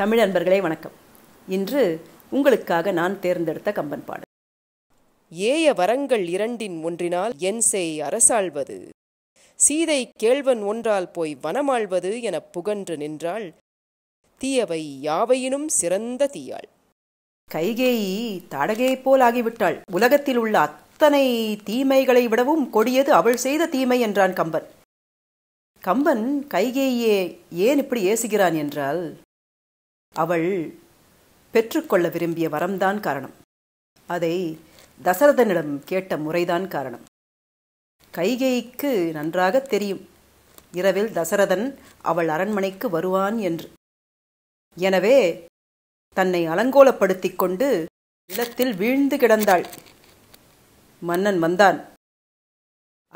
தமிழ் அன்பர்களே வணக்கம் இன்று உங்களுக்காக நான் தேர்ந்தெடுத்த கம்பன் பாடல் ஏய வரங்கள் இரண்டின் ஒன்றினால் என் செய் அரசாழ்வது சீதை கேள்வன் ஒன்றால் போய் வனமாழ்வது எனப் புகன்று நின்றாள் தீயவை யாவையினும் சிறந்த தீயாள் கைகேயி தாடகே போல் ஆகிவிட்டாள் உலகத்தில் உள்ள அத்தனை தீமைகளை விடவும் கொடியது அவள் செய்த தீமை என்றான் கம்பன் கம்பன் கைகேயே ஏன் இப்படி ஏசுகிறான் என்றால் அவள் பெற்றுக்கொள்ள விரும்பிய வரம்தான் காரணம் அதை தசரதனிடம் கேட்ட முறைதான் காரணம் கைகேயிக்கு நன்றாக தெரியும் இரவில் தசரதன் அவள் அரண்மனைக்கு வருவான் என்று எனவே தன்னை அலங்கோலப்படுத்திக் கொண்டு நிலத்தில் வீழ்ந்து கிடந்தாள் மன்னன் வந்தான்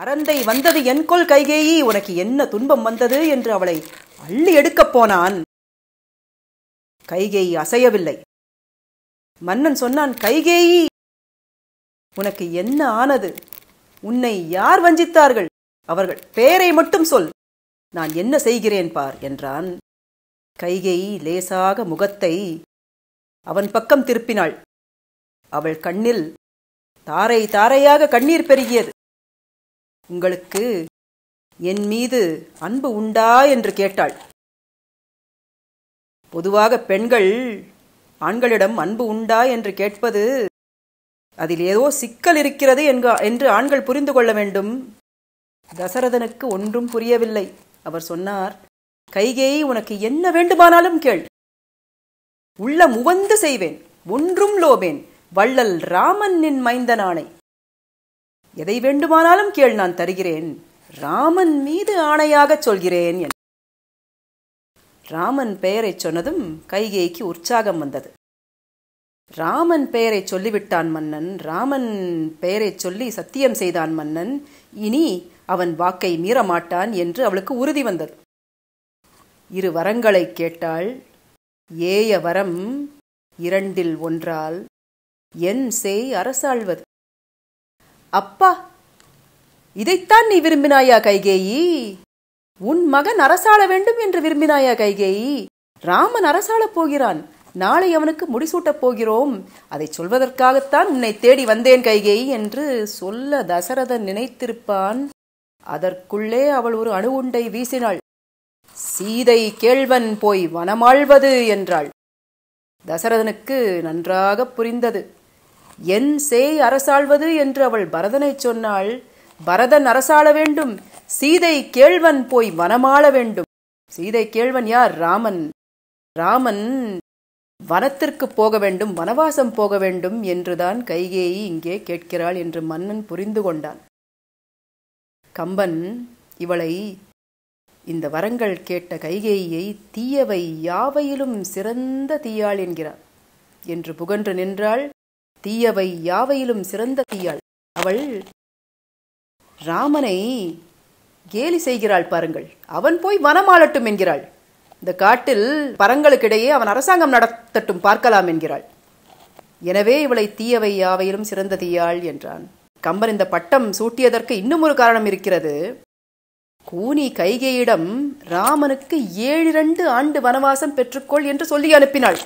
அரந்தை வந்தது என் கொல் கைகேயி உனக்கு என்ன துன்பம் வந்தது என்று அவளை அள்ளி எடுக்கப் போனான் கைகேயி அசையவில்லை மன்னன் சொன்னான் கைகேயி உனக்கு என்ன ஆனது உன்னை யார் வஞ்சித்தார்கள் அவர்கள் பெயரை மட்டும் சொல் நான் என்ன செய்கிறேன் பார் என்றான் கைகேயி லேசாக முகத்தை அவன் பக்கம் திருப்பினாள் அவள் கண்ணில் தாரை தாரையாக கண்ணீர் பெருகியது உங்களுக்கு என் மீது அன்பு உண்டா என்று கேட்டாள் பொதுவாக பெண்கள் ஆண்களிடம் அன்பு உண்டா என்று கேட்பது அதில் ஏதோ சிக்கல் இருக்கிறது என்று ஆண்கள் புரிந்து கொள்ள வேண்டும் தசரதனுக்கு ஒன்றும் புரியவில்லை அவர் சொன்னார் கைகேயி உனக்கு என்ன வேண்டுமானாலும் கேள் உள்ள முவந்து செய்வேன் ஒன்றும் லோபேன் வள்ளல் ராமன் நின் மைந்தனானை எதை வேண்டுமானாலும் கேள் நான் தருகிறேன் ராமன் மீது ஆணையாகச் சொல்கிறேன் என் ராமன் பெயரை சொன்னதும் கைகேய்க்கு உற்சாகம் வந்தது ராமன் பெயரை சொல்லிவிட்டான் மன்னன் ராமன் பெயரை சொல்லி சத்தியம் செய்தான் மன்னன் இனி அவன் வாக்கை மீறமாட்டான் என்று அவளுக்கு உறுதி வந்தது இரு வரங்களை கேட்டாள் ஏய வரம் இரண்டில் ஒன்றால் என் செய் அரசாழ்வது அப்பா இதைத்தான் நீ விரும்பினாயா கைகேயி உன் மகன் அரசாள வேண்டும் என்று விரும்பினாயா கைகேயி ராமன் அரசாளப் போகிறான் நாளை அவனுக்கு முடிசூட்டப் போகிறோம் அதை சொல்வதற்காகத்தான் உன்னை தேடி வந்தேன் கைகேயி என்று சொல்ல தசரதன் நினைத்திருப்பான் அதற்குள்ளே அவள் ஒரு அணு உண்டை வீசினாள் சீதை கேள்வன் போய் வனமாழ்வது என்றாள் தசரதனுக்கு நன்றாக புரிந்தது என் சேய் அரசாழ்வது என்று அவள் பரதனை சொன்னாள் பரதன் அரசாள வேண்டும் சீதை கேழ்வன் போய் வனமாள வேண்டும் சீதை கேழ்வன் யார் ராமன் ராமன் வனத்திற்கு போக வேண்டும் வனவாசம் போக வேண்டும் என்றுதான் கைகேயி இங்கே கேட்கிறாள் என்று மன்னன் புரிந்து கொண்டான் கம்பன் இவளை இந்த வரங்கள் கேட்ட கைகேயியை தீயவை யாவையிலும் சிறந்த தீயாள் என்கிறார் என்று புகன்று நின்றாள் தீயவை யாவையிலும் சிறந்த தீயாள் அவள் ராமனை கேலி செய்கிறாள் பாருங்கள் அவன் போய் வனமாளட்டும் என்கிறாள் இந்த காட்டில் பரங்களுக்கிடையே அவன் அரசாங்கம் நடத்தட்டும் பார்க்கலாம் என்கிறாள் எனவே இவளை தீயவை யாவையிலும் சிறந்த தீயாள் என்றான் கம்பன் இந்த பட்டம் சூட்டியதற்கு இன்னும் ஒரு காரணம் இருக்கிறது கூனி கைகையிடம் ராமனுக்கு ஏழிரண்டு ஆண்டு வனவாசம் பெற்றுக்கொள் என்று சொல்லி அனுப்பினாள்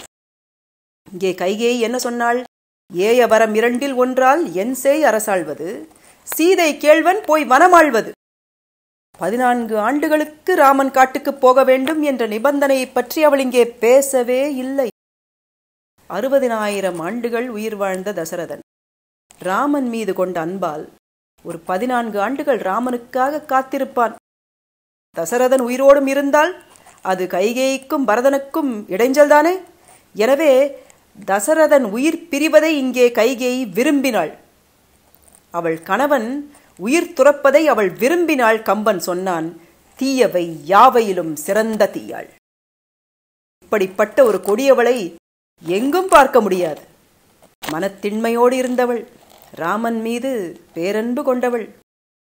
இங்கே கைகேயி என்ன சொன்னாள் ஏய வரம் இரண்டில் ஒன்றால் என் செய் அரசாழ்வது சீதை கேழ்வன் போய் வனமாழ்வது பதினான்கு ஆண்டுகளுக்கு ராமன் காட்டுக்கு போக வேண்டும் என்ற நிபந்தனையை பற்றி அவள் இங்கே பேசவே இல்லை அறுபதினாயிரம் ஆண்டுகள் உயிர் வாழ்ந்த தசரதன் ராமன் மீது கொண்ட அன்பால் ஒரு பதினான்கு ஆண்டுகள் ராமனுக்காக காத்திருப்பான் தசரதன் உயிரோடும் இருந்தால் அது கைகேய்க்கும் பரதனுக்கும் இடைஞ்சல்தானே எனவே தசரதன் உயிர் பிரிவதை இங்கே கைகேயி விரும்பினாள் அவள் கணவன் உயிர் துறப்பதை அவள் விரும்பினாள் கம்பன் சொன்னான் தீயவை யாவையிலும் சிறந்த தீயாள் இப்படிப்பட்ட ஒரு கொடியவளை எங்கும் பார்க்க முடியாது மனத்திண்மையோடு இருந்தவள் ராமன் மீது பேரன்பு கொண்டவள்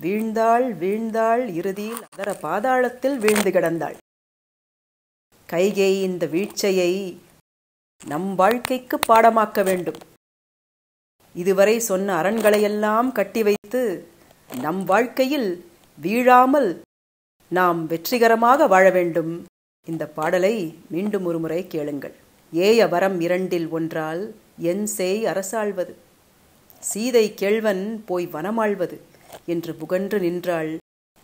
வீழ்ந்தாள் வீழ்ந்தாள் இறுதியில் அதர பாதாளத்தில் வீழ்ந்து கிடந்தாள் கைகே இந்த வீழ்ச்சையை நம் வாழ்க்கைக்கு பாடமாக்க வேண்டும் இதுவரை சொன்ன அரண்களையெல்லாம் கட்டி வைத்து நம் வாழ்க்கையில் வீழாமல் நாம் வெற்றிகரமாக வாழ வேண்டும் இந்த பாடலை மீண்டும் ஒருமுறை கேளுங்கள் ஏய வரம் இரண்டில் ஒன்றால் என் செய் அரசாழ்வது சீதை கேழ்வன் போய் வனமாழ்வது என்று புகன்று நின்றாள்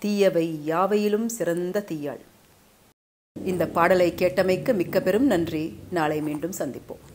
தீயவை யாவையிலும் சிறந்த தீயாள் இந்த பாடலை கேட்டமைக்கு மிக்க பெரும் நன்றி நாளை மீண்டும் சந்திப்போம்